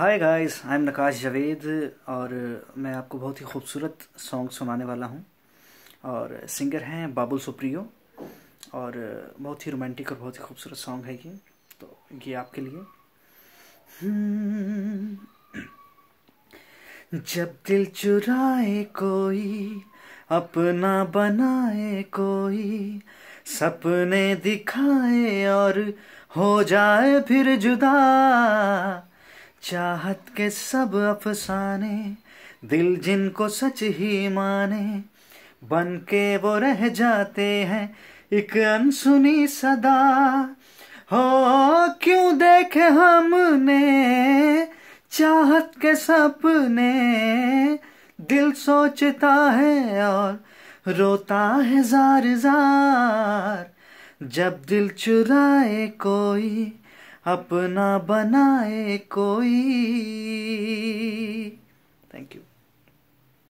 Hi guys I am Nakash Javed और मैं आपको बहुत ही खूबसूरत सॉन्ग सुनाने वाला हूँ और सिंगर हैं बाबुल सुप्रियो और बहुत ही रोमांटिक और बहुत ही खूबसूरत सॉन्ग है ये तो ये आपके लिए हम्म। जब दिल चुराए कोई अपना बनाए कोई सपने दिखाए और हो जाए फिर जुदा चाहत के सब अफसाने दिल जिनको सच ही माने बन के वो रह जाते हैं एक अनसुनी सदा हो क्यों देखे हमने चाहत के सपने दिल सोचता है और रोता है जार जार जब दिल चुराए कोई अपना बनाए कोई थैंक यू